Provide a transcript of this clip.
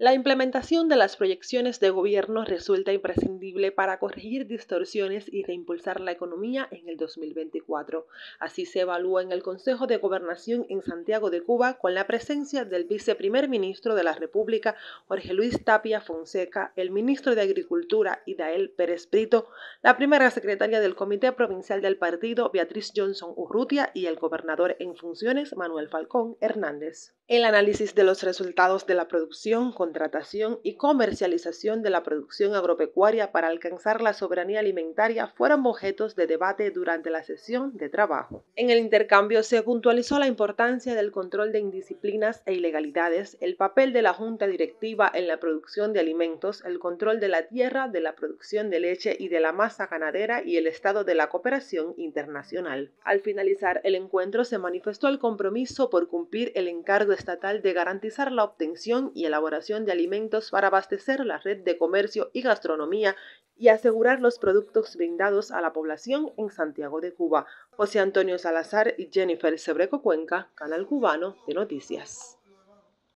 La implementación de las proyecciones de gobierno resulta imprescindible para corregir distorsiones y reimpulsar la economía en el 2024. Así se evalúa en el Consejo de Gobernación en Santiago de Cuba con la presencia del viceprimer ministro de la República, Jorge Luis Tapia Fonseca, el ministro de Agricultura, Idael Pérez Brito, la primera secretaria del Comité Provincial del Partido, Beatriz Johnson Urrutia, y el gobernador en funciones, Manuel Falcón Hernández. El análisis de los resultados de la producción con contratación y comercialización de la producción agropecuaria para alcanzar la soberanía alimentaria fueron objetos de debate durante la sesión de trabajo. En el intercambio se puntualizó la importancia del control de indisciplinas e ilegalidades, el papel de la Junta Directiva en la producción de alimentos, el control de la tierra, de la producción de leche y de la masa ganadera y el estado de la cooperación internacional. Al finalizar el encuentro se manifestó el compromiso por cumplir el encargo estatal de garantizar la obtención y elaboración de alimentos para abastecer la red de comercio y gastronomía y asegurar los productos brindados a la población en Santiago de Cuba. José Antonio Salazar y Jennifer Sebreco Cuenca, Canal Cubano de Noticias.